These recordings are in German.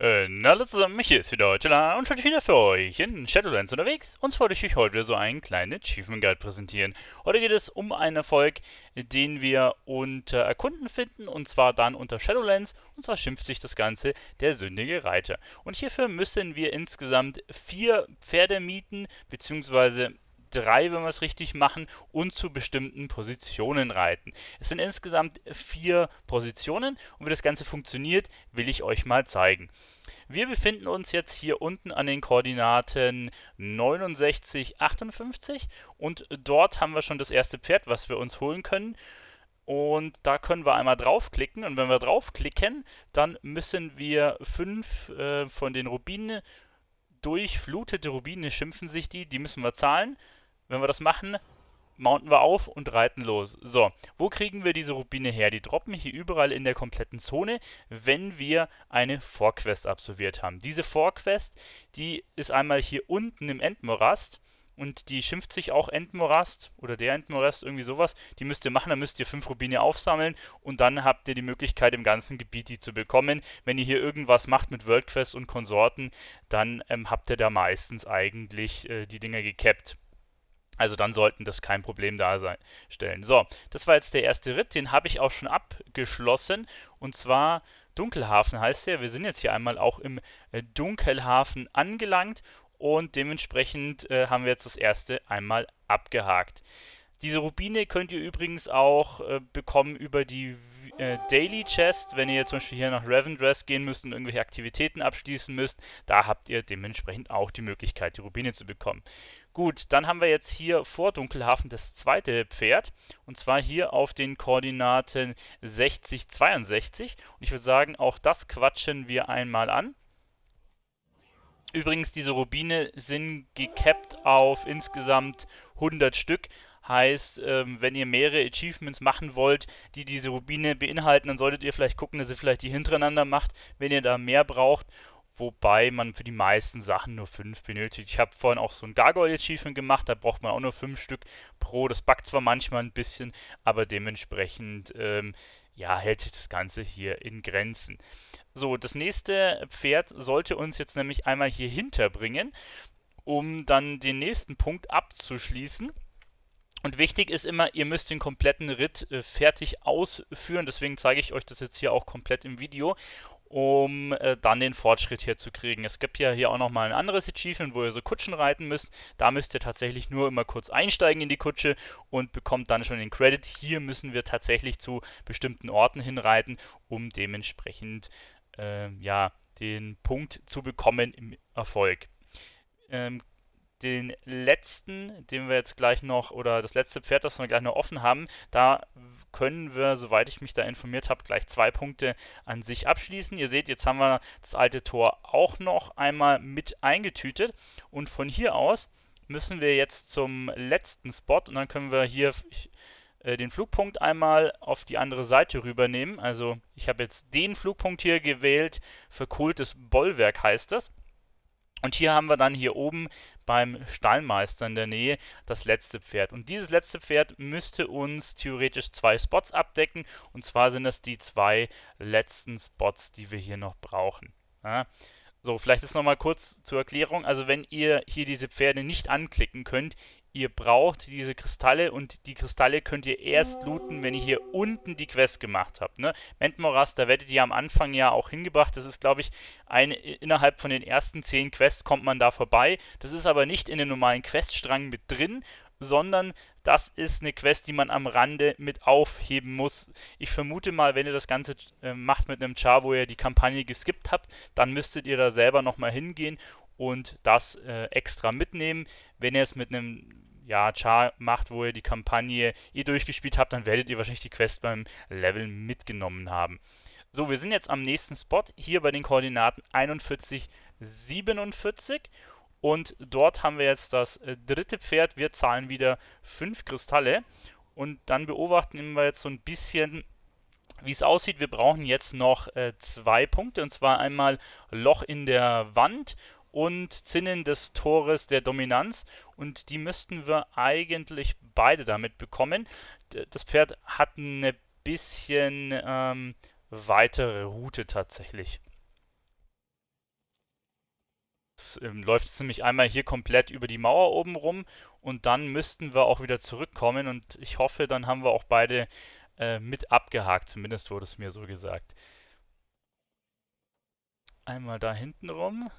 Äh, hallo zusammen, mich ist wieder Heuteler und heute wieder für euch in Shadowlands unterwegs. Und zwar möchte euch heute wieder so einen kleinen Achievement Guide präsentieren. Heute geht es um einen Erfolg, den wir unter Erkunden finden und zwar dann unter Shadowlands. Und zwar schimpft sich das Ganze der sündige Reiter. Und hierfür müssen wir insgesamt vier Pferde mieten, beziehungsweise drei, wenn wir es richtig machen, und zu bestimmten Positionen reiten. Es sind insgesamt vier Positionen und wie das Ganze funktioniert, will ich euch mal zeigen. Wir befinden uns jetzt hier unten an den Koordinaten 69, 58 und dort haben wir schon das erste Pferd, was wir uns holen können. Und da können wir einmal draufklicken. Und wenn wir draufklicken, dann müssen wir fünf äh, von den Rubinen durch. Flutete Rubine schimpfen sich die. Die müssen wir zahlen. Wenn wir das machen, mounten wir auf und reiten los. So, wo kriegen wir diese Rubine her? Die droppen hier überall in der kompletten Zone, wenn wir eine Vorquest absolviert haben. Diese Vorquest, die ist einmal hier unten im Endmorast und die schimpft sich auch Endmorast oder der Endmorast, irgendwie sowas. Die müsst ihr machen, dann müsst ihr fünf Rubine aufsammeln und dann habt ihr die Möglichkeit, im ganzen Gebiet die zu bekommen. Wenn ihr hier irgendwas macht mit Worldquest und Konsorten, dann ähm, habt ihr da meistens eigentlich äh, die Dinger gekappt. Also dann sollten das kein Problem darstellen. So, das war jetzt der erste Ritt, den habe ich auch schon abgeschlossen. Und zwar Dunkelhafen heißt der. Wir sind jetzt hier einmal auch im äh, Dunkelhafen angelangt und dementsprechend äh, haben wir jetzt das erste einmal abgehakt. Diese Rubine könnt ihr übrigens auch äh, bekommen über die äh, Daily Chest. Wenn ihr zum Beispiel hier nach Ravendress gehen müsst und irgendwelche Aktivitäten abschließen müsst, da habt ihr dementsprechend auch die Möglichkeit, die Rubine zu bekommen. Gut, dann haben wir jetzt hier vor Dunkelhafen das zweite Pferd. Und zwar hier auf den Koordinaten 60, 62. Und ich würde sagen, auch das quatschen wir einmal an. Übrigens, diese Rubine sind gecapped auf insgesamt 100 Stück. Heißt, ähm, wenn ihr mehrere Achievements machen wollt, die diese Rubine beinhalten, dann solltet ihr vielleicht gucken, dass ihr vielleicht die hintereinander macht, wenn ihr da mehr braucht. Wobei man für die meisten Sachen nur fünf benötigt. Ich habe vorhin auch so ein Gargoyle-Achievement gemacht, da braucht man auch nur fünf Stück pro. Das backt zwar manchmal ein bisschen, aber dementsprechend ähm, ja, hält sich das Ganze hier in Grenzen. So, das nächste Pferd sollte uns jetzt nämlich einmal hier hinterbringen, um dann den nächsten Punkt abzuschließen. Und wichtig ist immer, ihr müsst den kompletten Ritt äh, fertig ausführen. Deswegen zeige ich euch das jetzt hier auch komplett im Video, um äh, dann den Fortschritt hier zu kriegen. Es gibt ja hier auch nochmal ein anderes Achievement, wo ihr so Kutschen reiten müsst. Da müsst ihr tatsächlich nur immer kurz einsteigen in die Kutsche und bekommt dann schon den Credit. Hier müssen wir tatsächlich zu bestimmten Orten hinreiten, um dementsprechend äh, ja, den Punkt zu bekommen im Erfolg. Ähm, den letzten, den wir jetzt gleich noch, oder das letzte Pferd, das wir gleich noch offen haben, da können wir, soweit ich mich da informiert habe, gleich zwei Punkte an sich abschließen. Ihr seht, jetzt haben wir das alte Tor auch noch einmal mit eingetütet und von hier aus müssen wir jetzt zum letzten Spot und dann können wir hier äh, den Flugpunkt einmal auf die andere Seite rübernehmen. Also ich habe jetzt den Flugpunkt hier gewählt, verkohltes Bollwerk heißt das. Und hier haben wir dann hier oben beim Stallmeister in der Nähe das letzte Pferd. Und dieses letzte Pferd müsste uns theoretisch zwei Spots abdecken. Und zwar sind das die zwei letzten Spots, die wir hier noch brauchen. Ja. So, vielleicht ist nochmal kurz zur Erklärung. Also wenn ihr hier diese Pferde nicht anklicken könnt, ihr braucht diese Kristalle und die Kristalle könnt ihr erst looten, wenn ihr hier unten die Quest gemacht habt. Ne? Mentmoras, da werdet ihr am Anfang ja auch hingebracht. Das ist, glaube ich, eine, innerhalb von den ersten 10 Quests kommt man da vorbei. Das ist aber nicht in den normalen Queststrang mit drin sondern das ist eine Quest, die man am Rande mit aufheben muss. Ich vermute mal, wenn ihr das Ganze äh, macht mit einem Char, wo ihr die Kampagne geskippt habt, dann müsstet ihr da selber nochmal hingehen und das äh, extra mitnehmen. Wenn ihr es mit einem ja, Char macht, wo ihr die Kampagne eh durchgespielt habt, dann werdet ihr wahrscheinlich die Quest beim Level mitgenommen haben. So, wir sind jetzt am nächsten Spot, hier bei den Koordinaten 41, 47 und dort haben wir jetzt das äh, dritte Pferd. Wir zahlen wieder 5 Kristalle. Und dann beobachten wir jetzt so ein bisschen, wie es aussieht. Wir brauchen jetzt noch äh, zwei Punkte. Und zwar einmal Loch in der Wand und Zinnen des Tores der Dominanz. Und die müssten wir eigentlich beide damit bekommen. das Pferd hat eine bisschen ähm, weitere Route tatsächlich. Es ähm, läuft es nämlich einmal hier komplett über die Mauer oben rum und dann müssten wir auch wieder zurückkommen und ich hoffe, dann haben wir auch beide äh, mit abgehakt, zumindest wurde es mir so gesagt. Einmal da hinten rum.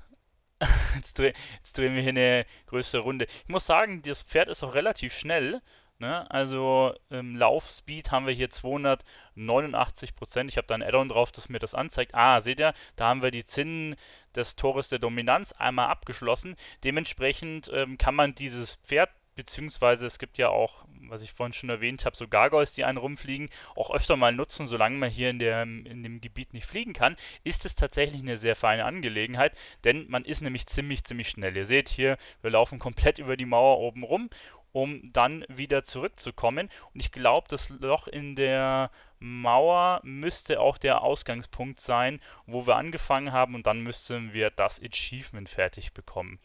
Jetzt, dreh, jetzt drehen wir hier eine größere Runde. Ich muss sagen, das Pferd ist auch relativ schnell. Ne? Also im ähm, Laufspeed haben wir hier 289 Ich habe da ein Add-on drauf, das mir das anzeigt. Ah, seht ihr, da haben wir die Zinnen des Tores der Dominanz einmal abgeschlossen. Dementsprechend ähm, kann man dieses Pferd, beziehungsweise es gibt ja auch, was ich vorhin schon erwähnt habe, so Gargoyles, die einen rumfliegen, auch öfter mal nutzen, solange man hier in, der, in dem Gebiet nicht fliegen kann, ist es tatsächlich eine sehr feine Angelegenheit, denn man ist nämlich ziemlich, ziemlich schnell. Ihr seht hier, wir laufen komplett über die Mauer oben rum um dann wieder zurückzukommen. Und ich glaube, das Loch in der Mauer müsste auch der Ausgangspunkt sein, wo wir angefangen haben und dann müssten wir das Achievement fertig bekommen.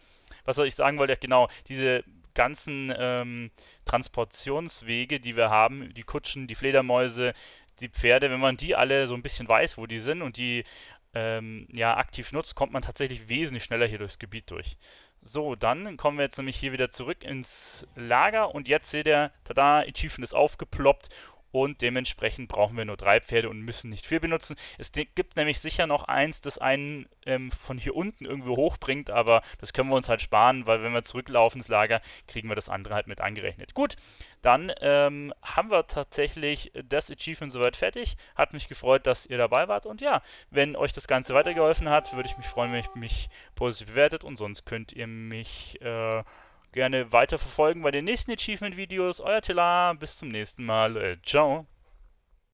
Was soll ich sagen wollte? Genau, diese ganzen ähm, Transportionswege, die wir haben, die Kutschen, die Fledermäuse, die Pferde, wenn man die alle so ein bisschen weiß, wo die sind und die ähm, ja, aktiv nutzt, kommt man tatsächlich wesentlich schneller hier durchs Gebiet durch. So, dann kommen wir jetzt nämlich hier wieder zurück ins Lager und jetzt seht ihr, tada, Achievement ist aufgeploppt und dementsprechend brauchen wir nur drei Pferde und müssen nicht viel benutzen. Es gibt nämlich sicher noch eins, das einen ähm, von hier unten irgendwo hochbringt, aber das können wir uns halt sparen, weil wenn wir zurücklaufen ins Lager, kriegen wir das andere halt mit angerechnet. Gut, dann ähm, haben wir tatsächlich das Achievement soweit fertig. Hat mich gefreut, dass ihr dabei wart und ja, wenn euch das Ganze weitergeholfen hat, würde ich mich freuen, wenn ihr mich positiv bewertet und sonst könnt ihr mich... Äh, gerne weiterverfolgen bei den nächsten Achievement-Videos. Euer Tela, bis zum nächsten Mal. Äh, ciao.